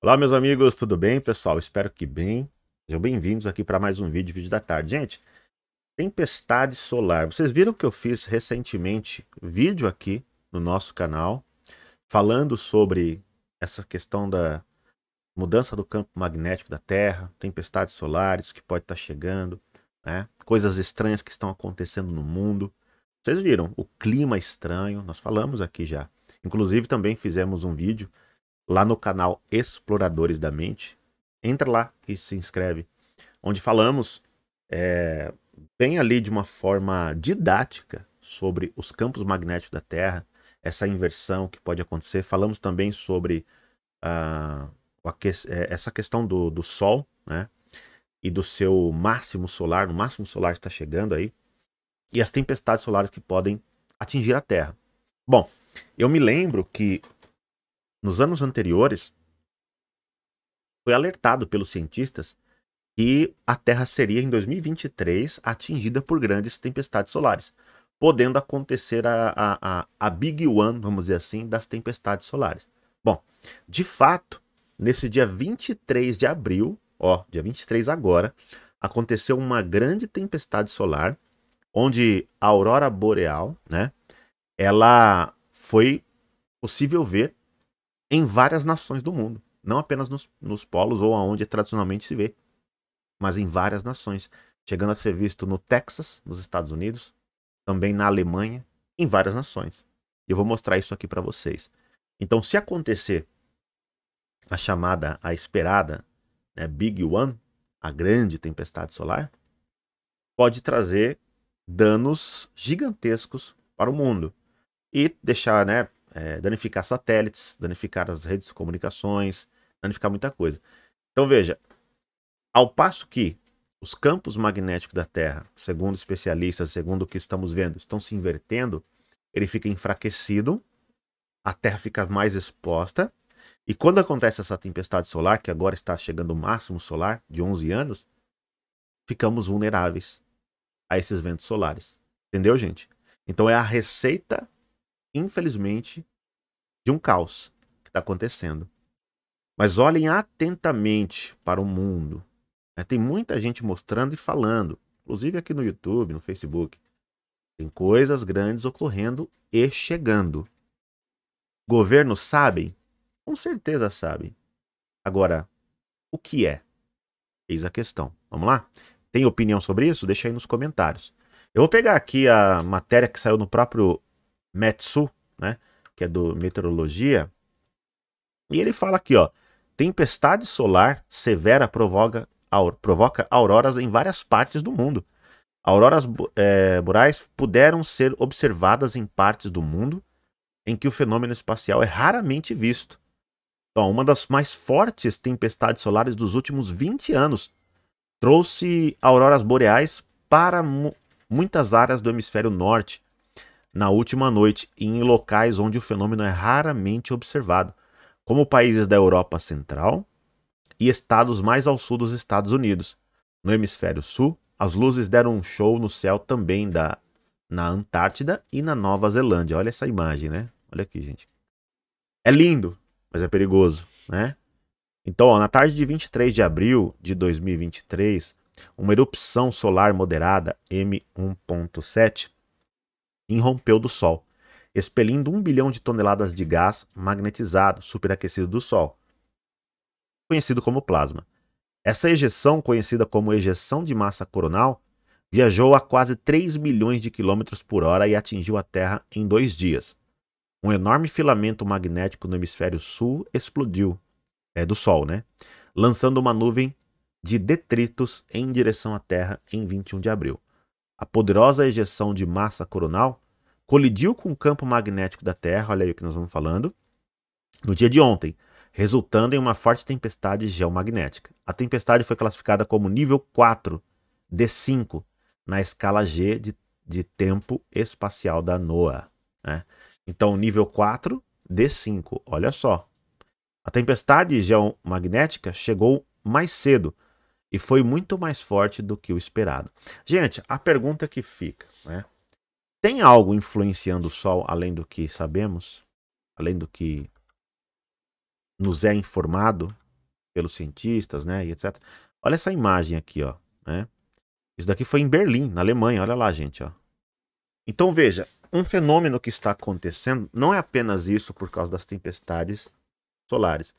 Olá, meus amigos, tudo bem, pessoal? Espero que bem. Sejam bem-vindos aqui para mais um vídeo, vídeo da tarde. Gente, tempestade solar. Vocês viram que eu fiz recentemente vídeo aqui no nosso canal falando sobre essa questão da mudança do campo magnético da Terra, tempestades solares que pode estar tá chegando, né? coisas estranhas que estão acontecendo no mundo. Vocês viram o clima estranho, nós falamos aqui já. Inclusive, também fizemos um vídeo lá no canal Exploradores da Mente. Entra lá e se inscreve, onde falamos é, bem ali de uma forma didática sobre os campos magnéticos da Terra, essa inversão que pode acontecer. Falamos também sobre uh, essa questão do, do Sol, né? E do seu máximo solar, o máximo solar está chegando aí, e as tempestades solares que podem atingir a Terra. Bom, eu me lembro que nos anos anteriores, foi alertado pelos cientistas que a Terra seria em 2023 atingida por grandes tempestades solares, podendo acontecer a, a, a, a Big One, vamos dizer assim, das tempestades solares. Bom, de fato, nesse dia 23 de abril, ó, dia 23 agora, aconteceu uma grande tempestade solar, onde a aurora boreal, né, ela foi possível ver em várias nações do mundo. Não apenas nos, nos polos ou aonde tradicionalmente se vê, mas em várias nações. Chegando a ser visto no Texas, nos Estados Unidos, também na Alemanha, em várias nações. E eu vou mostrar isso aqui para vocês. Então, se acontecer a chamada, a esperada né, Big One, a grande tempestade solar, pode trazer danos gigantescos para o mundo e deixar, né, é, danificar satélites, danificar as redes de comunicações, danificar muita coisa. Então veja, ao passo que os campos magnéticos da Terra, segundo especialistas, segundo o que estamos vendo, estão se invertendo, ele fica enfraquecido, a Terra fica mais exposta, e quando acontece essa tempestade solar, que agora está chegando o máximo solar de 11 anos, ficamos vulneráveis a esses ventos solares. Entendeu, gente? Então é a receita infelizmente, de um caos que está acontecendo. Mas olhem atentamente para o mundo. Né? Tem muita gente mostrando e falando, inclusive aqui no YouTube, no Facebook. Tem coisas grandes ocorrendo e chegando. Governos sabem? Com certeza sabem. Agora, o que é? Eis a questão. Vamos lá? Tem opinião sobre isso? Deixa aí nos comentários. Eu vou pegar aqui a matéria que saiu no próprio Metsu, né? Que é do Meteorologia. E ele fala aqui, ó. Tempestade solar severa provoca, aur, provoca auroras em várias partes do mundo. Auroras é, puderam ser observadas em partes do mundo em que o fenômeno espacial é raramente visto. Então, uma das mais fortes tempestades solares dos últimos 20 anos trouxe auroras boreais para mu muitas áreas do hemisfério norte, na última noite e em locais onde o fenômeno é raramente observado, como países da Europa Central e estados mais ao sul dos Estados Unidos. No hemisfério sul, as luzes deram um show no céu também da na Antártida e na Nova Zelândia. Olha essa imagem, né? Olha aqui, gente. É lindo, mas é perigoso, né? Então, ó, na tarde de 23 de abril de 2023, uma erupção solar moderada M1.7 irrompeu do Sol, expelindo um bilhão de toneladas de gás magnetizado superaquecido do Sol, conhecido como plasma. Essa ejeção, conhecida como ejeção de massa coronal, viajou a quase 3 milhões de quilômetros por hora e atingiu a Terra em dois dias. Um enorme filamento magnético no hemisfério sul explodiu, é do Sol, né? Lançando uma nuvem de detritos em direção à Terra em 21 de abril. A poderosa ejeção de massa coronal colidiu com o campo magnético da Terra, olha aí o que nós vamos falando, no dia de ontem, resultando em uma forte tempestade geomagnética. A tempestade foi classificada como nível 4 D5 na escala G de, de tempo espacial da NOAA. Né? Então, nível 4 D5, olha só. A tempestade geomagnética chegou mais cedo e foi muito mais forte do que o esperado. Gente, a pergunta que fica, né? Tem algo influenciando o Sol além do que sabemos? Além do que nos é informado pelos cientistas, né? E etc. Olha essa imagem aqui, ó. Né? Isso daqui foi em Berlim, na Alemanha. Olha lá, gente, ó. Então veja, um fenômeno que está acontecendo não é apenas isso por causa das tempestades solares,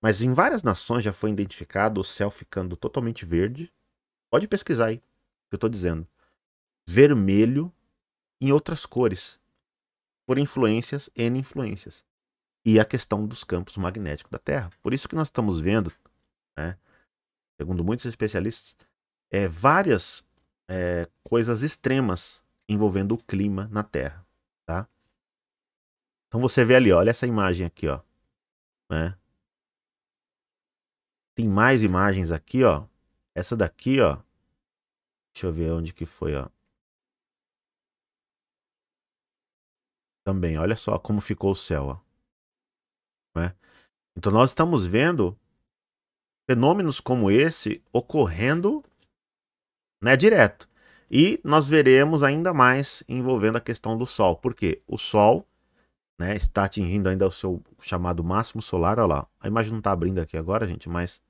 mas em várias nações já foi identificado o céu ficando totalmente verde. Pode pesquisar aí, que eu estou dizendo. Vermelho em outras cores, por influências e influências. E a questão dos campos magnéticos da Terra. Por isso que nós estamos vendo, né, segundo muitos especialistas, é, várias é, coisas extremas envolvendo o clima na Terra. Tá? Então você vê ali, olha essa imagem aqui, ó. Né? Tem mais imagens aqui, ó. Essa daqui, ó. Deixa eu ver onde que foi, ó. também. Olha só como ficou o céu. Ó. Né? Então nós estamos vendo fenômenos como esse ocorrendo né, direto. E nós veremos ainda mais envolvendo a questão do Sol. porque O Sol né, está atingindo ainda o seu chamado máximo solar. Olha lá. A imagem não está abrindo aqui agora, gente, mas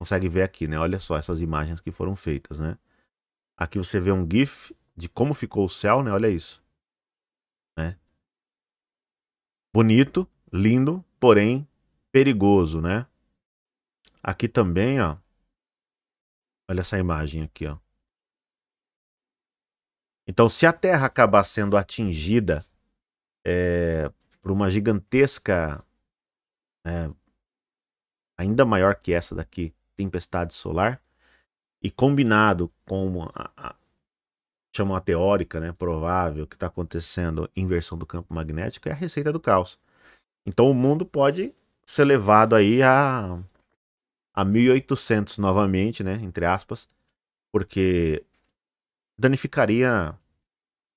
consegue ver aqui, né? Olha só essas imagens que foram feitas, né? Aqui você vê um GIF de como ficou o céu, né? Olha isso. Né? Bonito, lindo, porém perigoso, né? Aqui também, ó. Olha essa imagem aqui, ó. Então, se a Terra acabar sendo atingida é, por uma gigantesca, é, ainda maior que essa daqui, tempestade solar, e combinado com a, a, chamam a teórica, né, provável, que está acontecendo inversão do campo magnético, é a receita do caos. Então o mundo pode ser levado aí a, a 1800 novamente, né, entre aspas, porque danificaria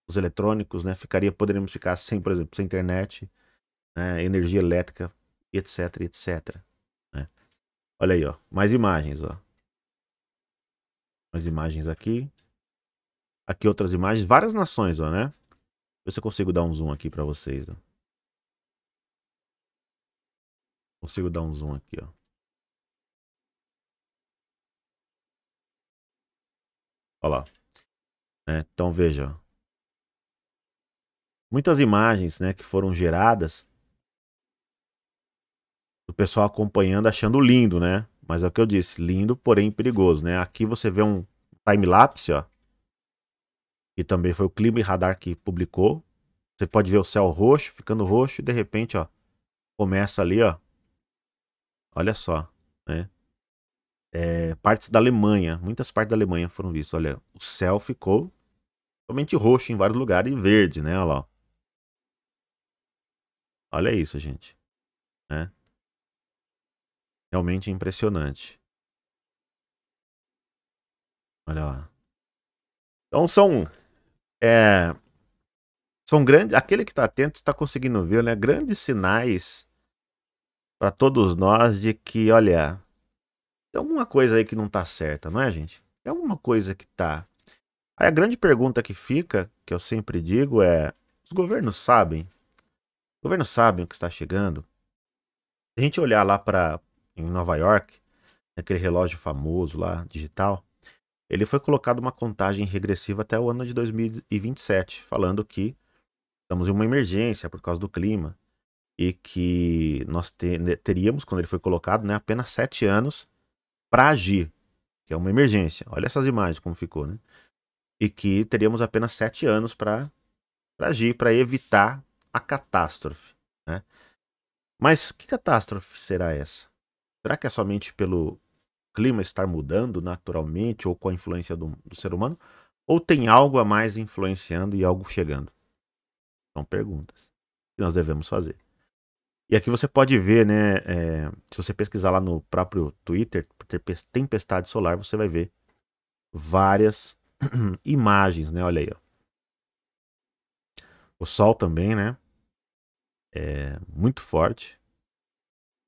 os eletrônicos, né, ficaria, poderíamos ficar sem, por exemplo, sem internet, né, energia elétrica, etc, etc. Né. Olha aí, ó, mais imagens, ó. Mais imagens aqui aqui outras imagens, várias nações, ó, né? Ver se eu consigo dar um zoom aqui para vocês. Ó. Consigo dar um zoom aqui, ó. Olha lá. É, então veja. Muitas imagens né, que foram geradas O pessoal acompanhando, achando lindo, né? Mas é o que eu disse, lindo, porém perigoso, né? Aqui você vê um time-lapse, ó que também foi o Clima e Radar que publicou. Você pode ver o céu roxo, ficando roxo, e de repente, ó, começa ali, ó. Olha só, né? É, partes da Alemanha, muitas partes da Alemanha foram vistas. Olha, o céu ficou somente roxo em vários lugares e verde, né? Olha lá. Olha isso, gente. Né? Realmente impressionante. Olha lá. Então são é, são grandes. Aquele que está atento está conseguindo ver, né? Grandes sinais para todos nós de que, olha, tem alguma coisa aí que não está certa, não é, gente? Tem alguma coisa que está. Aí a grande pergunta que fica, que eu sempre digo, é: os governos sabem? Os governos sabem o que está chegando? Se a gente olhar lá para em Nova York, aquele relógio famoso lá, digital, ele foi colocado uma contagem regressiva até o ano de 2027, falando que estamos em uma emergência por causa do clima e que nós né, teríamos, quando ele foi colocado, né, apenas sete anos para agir, que é uma emergência. Olha essas imagens como ficou, né? E que teríamos apenas sete anos para agir, para evitar a catástrofe, né? Mas que catástrofe será essa? Será que é somente pelo clima estar mudando naturalmente ou com a influência do, do ser humano? Ou tem algo a mais influenciando e algo chegando? São perguntas que nós devemos fazer. E aqui você pode ver, né? É, se você pesquisar lá no próprio Twitter, tempestade solar, você vai ver várias imagens, né? Olha aí, ó. O sol também, né? É muito forte.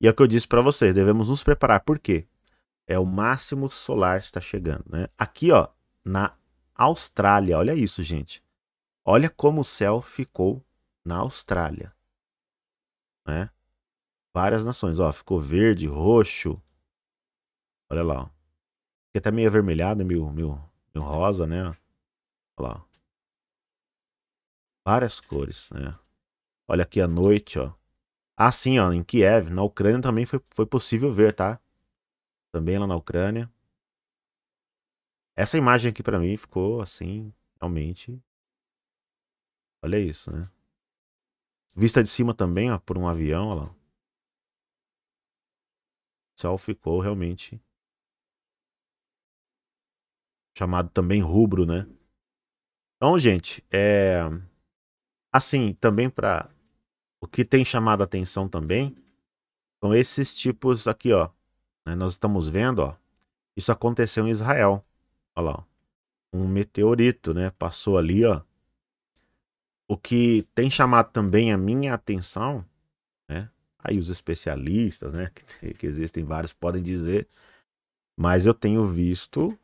E é o que eu disse para vocês, devemos nos preparar. Por quê? É o máximo solar está chegando, né? Aqui, ó, na Austrália, olha isso, gente. Olha como o céu ficou na Austrália, né? Várias nações, ó, ficou verde, roxo. Olha lá, ó. Fica até meio avermelhado, meio, meio, meio rosa, né? Olha lá, ó. Várias cores, né? Olha aqui a noite, ó. Ah, sim, ó, em Kiev, na Ucrânia também foi, foi possível ver, tá? também lá na Ucrânia. Essa imagem aqui para mim ficou assim, realmente. Olha isso, né? Vista de cima também, ó, por um avião, ó lá. O céu ficou realmente chamado também rubro, né? Então, gente, é assim, também para o que tem chamado a atenção também são esses tipos aqui, ó, né? Nós estamos vendo, ó, isso aconteceu em Israel. Olha lá, ó, um meteorito, né? Passou ali, ó. O que tem chamado também a minha atenção, né? Aí os especialistas, né? Que, que existem vários, podem dizer. Mas eu tenho visto,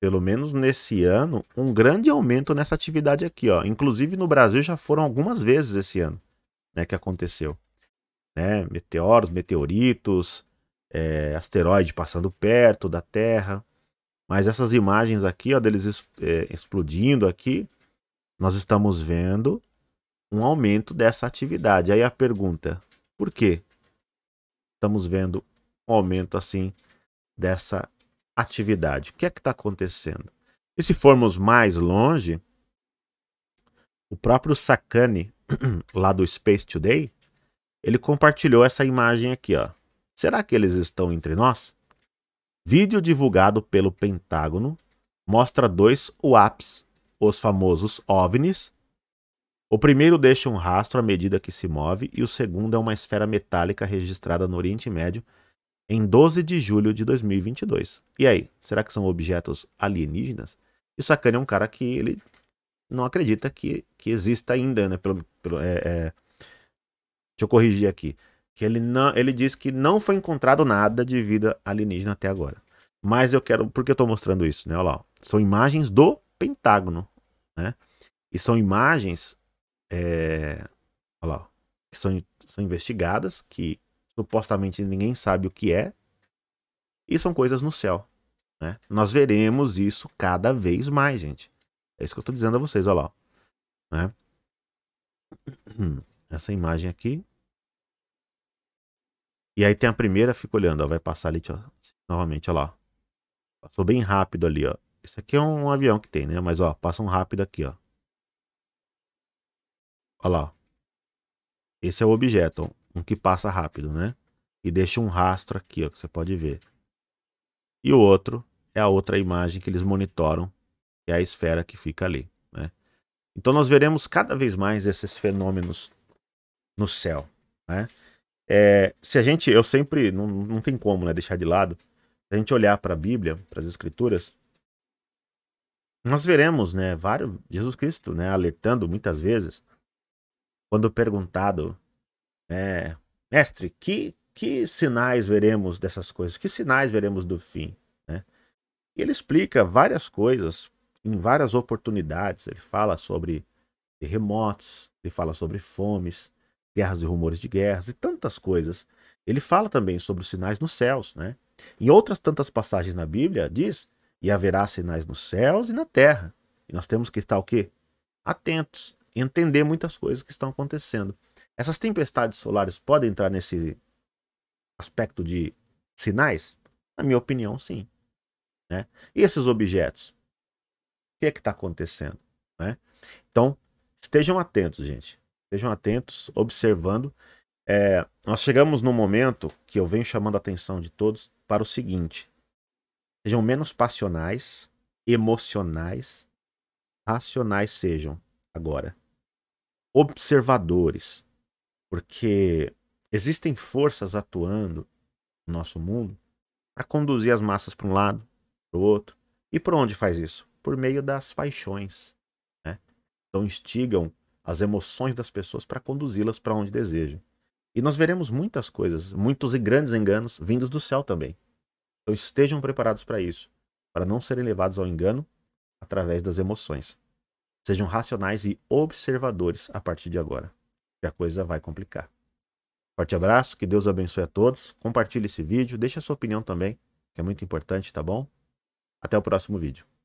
pelo menos nesse ano, um grande aumento nessa atividade aqui, ó. Inclusive no Brasil já foram algumas vezes esse ano, né? Que aconteceu. Né, meteoros, meteoritos, é, asteroide passando perto da Terra. Mas essas imagens aqui, ó, deles é, explodindo aqui, nós estamos vendo um aumento dessa atividade. Aí a pergunta, por quê? Estamos vendo um aumento assim dessa atividade. O que é que está acontecendo? E se formos mais longe, o próprio Sakane, lá do Space Today, ele compartilhou essa imagem aqui, ó. Será que eles estão entre nós? Vídeo divulgado pelo Pentágono mostra dois UAPs, os famosos OVNIs. O primeiro deixa um rastro à medida que se move e o segundo é uma esfera metálica registrada no Oriente Médio em 12 de julho de 2022. E aí, será que são objetos alienígenas? E o Sakane é um cara que ele não acredita que, que exista ainda, né? Pelo, pelo, é, é... Deixa eu corrigir aqui que ele não, ele diz que não foi encontrado nada de vida alienígena até agora. Mas eu quero, porque eu estou mostrando isso, né? Olha lá, ó. são imagens do Pentágono, né? E são imagens, é, olha lá, ó. que são, são investigadas, que supostamente ninguém sabe o que é, e são coisas no céu, né? Nós veremos isso cada vez mais, gente. É isso que eu estou dizendo a vocês, olha lá, ó. né? Essa imagem aqui e aí tem a primeira, fica olhando, ó, vai passar ali, ó, novamente, ó lá. Passou bem rápido ali, ó. Isso aqui é um, um, avião que tem, né? Mas, ó, passa um rápido aqui, ó. Ó lá. Esse é o objeto, ó, um que passa rápido, né? E deixa um rastro aqui, ó, que você pode ver. E o outro é a outra imagem que eles monitoram, que é a esfera que fica ali, né? Então nós veremos cada vez mais esses fenômenos no céu, né? É, se a gente, eu sempre, não, não tem como né, deixar de lado, se a gente olhar para a Bíblia, para as Escrituras, nós veremos, né, vários, Jesus Cristo, né, alertando muitas vezes, quando perguntado, né, mestre, que, que sinais veremos dessas coisas? Que sinais veremos do fim? Né? E ele explica várias coisas, em várias oportunidades, ele fala sobre terremotos, ele fala sobre fomes, guerras e rumores de guerras e tantas coisas. Ele fala também sobre os sinais nos céus, né? Em outras tantas passagens na Bíblia diz: "E haverá sinais nos céus e na terra". E nós temos que estar o quê? Atentos, entender muitas coisas que estão acontecendo. Essas tempestades solares podem entrar nesse aspecto de sinais? Na minha opinião, sim. Né? E esses objetos? O que é que está acontecendo? Né? Então, estejam atentos, gente. Sejam atentos, observando. É, nós chegamos num momento que eu venho chamando a atenção de todos para o seguinte: sejam menos passionais, emocionais, racionais sejam agora. Observadores, porque existem forças atuando no nosso mundo para conduzir as massas para um lado, para o outro. E por onde faz isso? Por meio das paixões. Né? Então instigam as emoções das pessoas para conduzi-las para onde deseja. E nós veremos muitas coisas, muitos e grandes enganos vindos do céu também. Então estejam preparados para isso, para não serem levados ao engano através das emoções. Sejam racionais e observadores a partir de agora, que a coisa vai complicar. Forte abraço, que Deus abençoe a todos. Compartilhe esse vídeo, deixe a sua opinião também, que é muito importante, tá bom? Até o próximo vídeo.